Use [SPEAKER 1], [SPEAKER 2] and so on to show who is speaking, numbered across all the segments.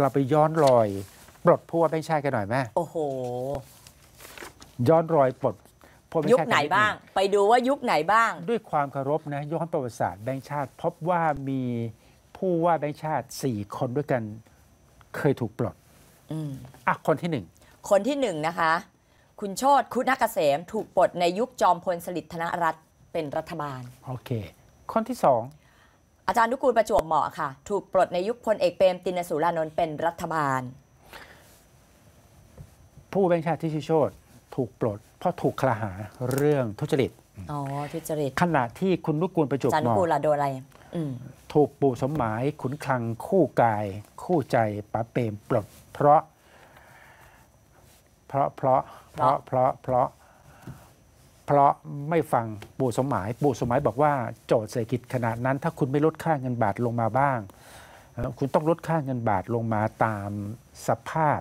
[SPEAKER 1] เราไปย้อนรอย ปลดพวกไม่ใช่กันหน่อยแม่โอ้โห ย้อนรอยปลดวไม่ยุคใช่ไหนบ้าง ไปดูว่ายุคไหนบ้าง ด้วยความเคารพนะย้อนประวัติศาสตร์แบงค์ชาติ พบว่ามีผู้ว่าแบงค์ชาติ4คนด้วยกัน เคยถูกปลด อืมอ่ะคนที่หนึ่ง
[SPEAKER 2] คนที่หนึ่งนะคะ คุณโชตคุณนักเกษมถูกปลดในยุคจอมพลสฤษดิ์ธนรัตน์เป็นรัฐบาล
[SPEAKER 1] โอเค คนที่สอง
[SPEAKER 2] อาจารย์นุกูลประจวบเหมาะค่ะถูกปลดในยุคพลเอกเปรมตินสุรานนท์เป็นรัฐบาล
[SPEAKER 1] ผู้บัญชาที่ชิโชตถูกปลดเพราะถูกคลาหาเรื่องทุจริต
[SPEAKER 2] อ๋อทุจร
[SPEAKER 1] ิตขณะที่คุณนุกูลประจวบเหมาะอาจารย์นุกูลโดนอะไรถูกปู่สมหมายขุนคลังคู่กาย คู่ใจป้าเปรมปลดเพราะ เพราะเพราะเพราะเพราะเพราะเพราะไม่ฟังปู่สมหมายปู่สมหมายบอกว่าโจทย์เศรษฐกิจขนาดนั้น ถ้าคุณไม่ลดค่าเงินบาทลงมาบ้าง คุณต้องลดค่าเงินบาทลงมาตามสภาพ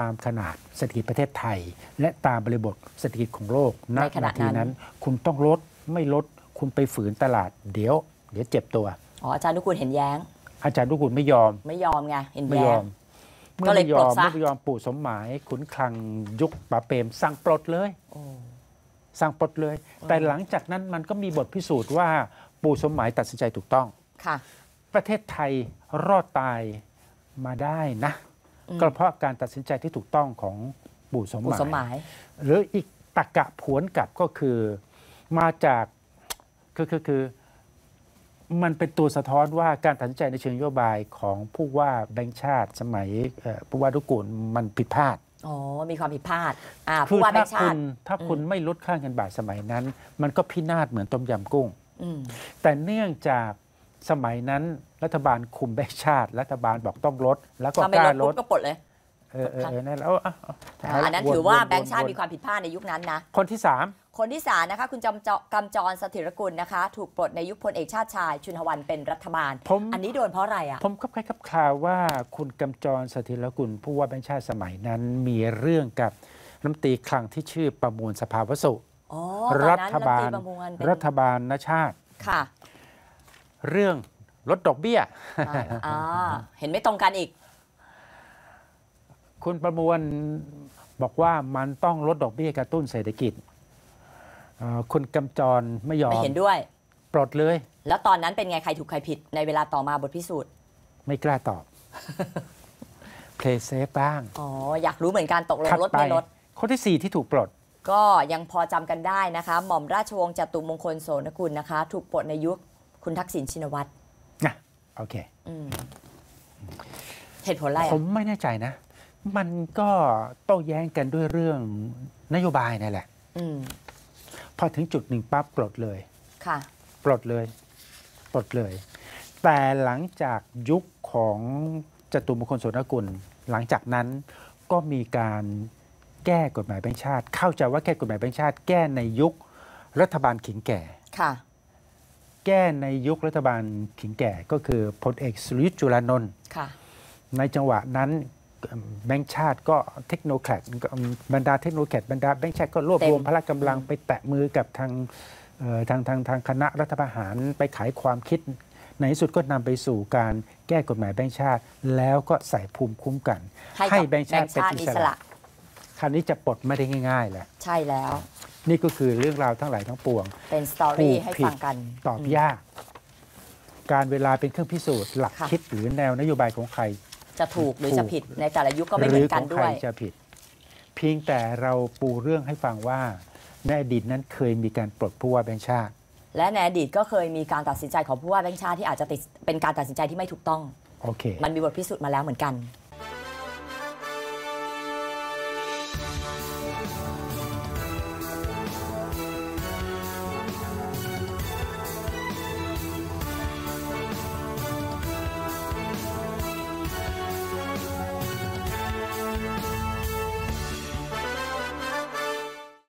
[SPEAKER 1] ตามขนาดเศรษฐกิจประเทศไทย และตามบริบทเศรษฐกิจของโลกณนะทีนั้นคุณต้องลด ไม่ลดคุณไปฝืนตลาดเดี๋ยว เดี๋ยวเจ็บตัว
[SPEAKER 2] อ๋ออาจารย์ทุกุณเห็นแย้ง
[SPEAKER 1] อาจารย์ทุกุณไม่ยอม
[SPEAKER 2] ไม่ยอมไงเห็นแย้ง
[SPEAKER 1] ก็เลยปลดซะไม่ยอมปู่สมหมายขุนคลังยุคป๋าเปรมสั่งปลดเลยสั่งปลดเลย แต่หลังจากนั้นมันก็มีบทพิสูจน์ว่าปู่สมหมายตัดสินใจถูกต้อง ค่ะ ประเทศไทยรอดตายมาได้นะ ก็เพราะการตัดสินใจที่ถูกต้องของปู่สมหมายมายหรืออีกตะกะผวนกลับก็คือมาจากคือคือคือมันเป็นตัวสะท้อนว่าการตัดสินใจในเชิงนโยบายของผู้ว่าแบงค์ชาติสมัยผู้ว่าทุกุลมันผิดพลาด
[SPEAKER 2] อ๋อ มีความผิดพลาดอ่าผู้ว่าแห่งชาติถ้าคุณไ
[SPEAKER 1] ม่ลดค่าเงินบาทสมัยนั้น มันก็พินาศเหมือนต้มยำกุ้งแต่เนื่องจากสมัยนั้น รัฐบาลคุมแบงชาติ รัฐบาลบอกต้องลด แล้วก็กล้าลดก็ปลดเลยเออเออเออนั่นและเอเอเออันนั้นถือว่าแบงค์ชาติมีความผิ
[SPEAKER 2] ดพลาดในยุคนั้นนะคนที่สามคนที่สามนะคะคุณจำเจาะกำจรสถิรกุลนะคะถูกปลดในยุคพลเอกชาติชาย ชุนหวันเป็นรัฐบาลผมอันนี้โดนเพราะอะไรอ่ะผ
[SPEAKER 1] มก็คล้ากับข่าวว่าคุณกำจรสถิรกุลผู้ว่าแบงค์ชาติสมัยนั้นมีเรื่องกับน้ำตีคลังที่ชื่อประมูลสภาวสุ
[SPEAKER 2] รัฐบาลรัฐ
[SPEAKER 1] บาลนชาติค่ะ เรื่องลดดอกเบี้ยอ่า
[SPEAKER 2] เห็นไม่ตรงกันอีก
[SPEAKER 1] คุณประมวลบอกว่ามันต้องลดดอกเบี้ยกระตุ้นเศรษฐกิจ คุณกำจรไม่ยอม ไม่เห็นด้วย ปลดเลย
[SPEAKER 2] แล้วตอนนั้นเป็นไงใครถูกใครผิดในเวลาต่อมาบทพิสูจน์
[SPEAKER 1] ไม่กล้าตอบเพลย์เซฟบ้าง
[SPEAKER 2] อ๋อ อยากรู้เหมือนกันตกลงรถไม่ลด
[SPEAKER 1] คนที่ 4 ที่ถูกปลด
[SPEAKER 2] ก็ยังพอจำกันได้นะคะ หม่อมราชวงศ์จตุมงคลโสนกุลนะคะ ถูกปลดในยุคคุณทักษิณชินวัตร
[SPEAKER 1] นะโอเคเหตุผลอะไร ผมไม่แน่ใจนะมันก็โต้แย้งกันด้วยเรื่องนโยบายนี่แหละอพอถึงจุดหนึ่งปั๊บปลดเลย ค่ะ ปลดเลยปลดเลย แต่หลังจากยุคของจตุมงคลโสนกุลหลังจากนั้นก็มีการแก้กฎหมายแบงค์ชาติ เข้าใจว่าแก้กฎหมายแบงค์ชาติแก้ในยุครัฐบาลขิงแก่ค่ะแก้ในยุครัฐบาลขิงแก่ ก็คือพลเอกสุริยจุลานนท์ในจังหวะนั้นแบงค์ชาติก็เทคโนแครดบรรดาเทคโนแครดบรรดาแบงค์ชาติก็รวบรวมพละกำลังไปแตะมือกับทางทางทางทางคณะรัฐประหารไปขายความคิดในที่สุดก็นำไปสู่การแก้กฎหมายแบงค์ชาติ แล้วก็ใส่ภูมิคุ้มกัน ให้แบงค์ชาติเป็นอิสระคราวนี้จะปลดไม่ได้ง่ายๆแหละใช่แล้ว นี่ก็คือเรื่องราวทั้งหลายทั้งปวง
[SPEAKER 2] เป็นสตอรี่ให้ฟังกัน
[SPEAKER 1] ตอบยากการเวลาเป็นเครื่องพิสูจน์หลักคิดหรือแนวนโยบายของใคร
[SPEAKER 2] จะถูกหรือจะผิดในแต่ละยุคก็ไม่เหมือนกันด้วยจ
[SPEAKER 1] ะผิด เพียงแต่เราปูเรื่องให้ฟังว่าในอดีตนั้นเคยมีการปลดผู้ว่าแบงค์ชาติ
[SPEAKER 2] และในอดีตก็เคยมีการตัดสินใจของผู้ว่าแบงค์ชาติที่อาจจะติดเป็นการตัดสินใจที่ไม่ถูกต้องโอเคมันมีบทพิสูจน์มาแล้วเหมือนกัน